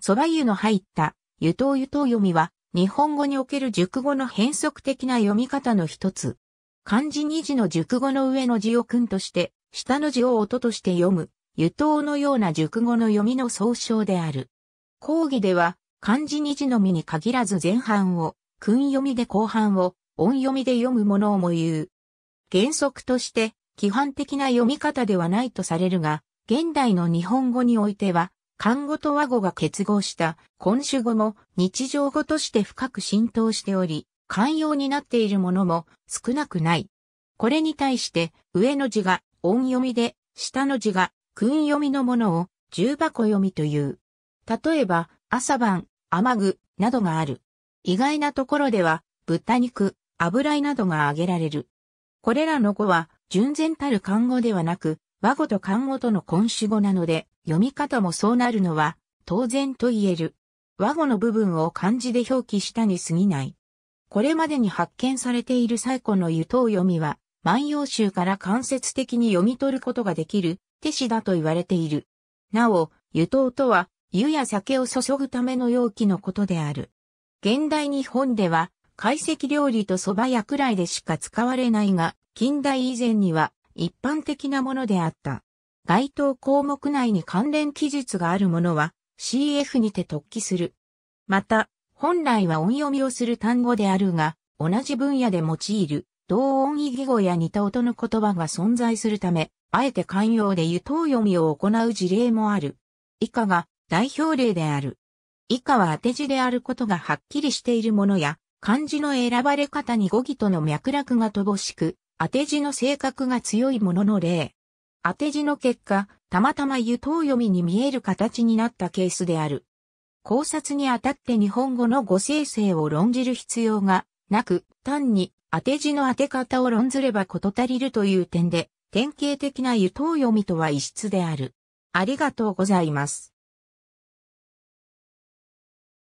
蕎麦湯の入った、湯湯湯湯読みは、日本語における熟語の変則的な読み方の一つ。漢字二字の熟語の上の字を訓として、下の字を音として読む、湯湯のような熟語の読みの総称である。講義では、漢字二字のみに限らず前半を、訓読みで後半を、音読みで読むものをも言う。原則として、規範的な読み方ではないとされるが、現代の日本語においては、漢語と和語が結合した今種語も日常語として深く浸透しており、寛容になっているものも少なくない。これに対して上の字が音読みで下の字が訓読みのものを重箱読みという。例えば朝晩、雨具などがある。意外なところでは豚肉、油絵などが挙げられる。これらの語は純然たる漢語ではなく和語と漢語との根種語なので読み方もそうなるのは当然と言える。和語の部分を漢字で表記したに過ぎない。これまでに発見されている最古の湯頭読みは、万葉集から間接的に読み取ることができる手詞だと言われている。なお、湯頭とは、湯や酒を注ぐための容器のことである。現代日本では、懐石料理と蕎麦屋くらいでしか使われないが、近代以前には一般的なものであった。該当項目内に関連記述があるものは CF にて突起する。また、本来は音読みをする単語であるが、同じ分野で用いる同音異義語や似た音の言葉が存在するため、あえて慣用で湯頭読みを行う事例もある。以下が代表例である。以下は当て字であることがはっきりしているものや、漢字の選ばれ方に語義との脈絡が乏しく、当て字の性格が強いものの例。当て字の結果、たまたま湯頭読みに見える形になったケースである。考察にあたって日本語の語生成を論じる必要がなく、単に当て字の当て方を論ずればこと足りるという点で、典型的な湯頭読みとは異質である。ありがとうございます。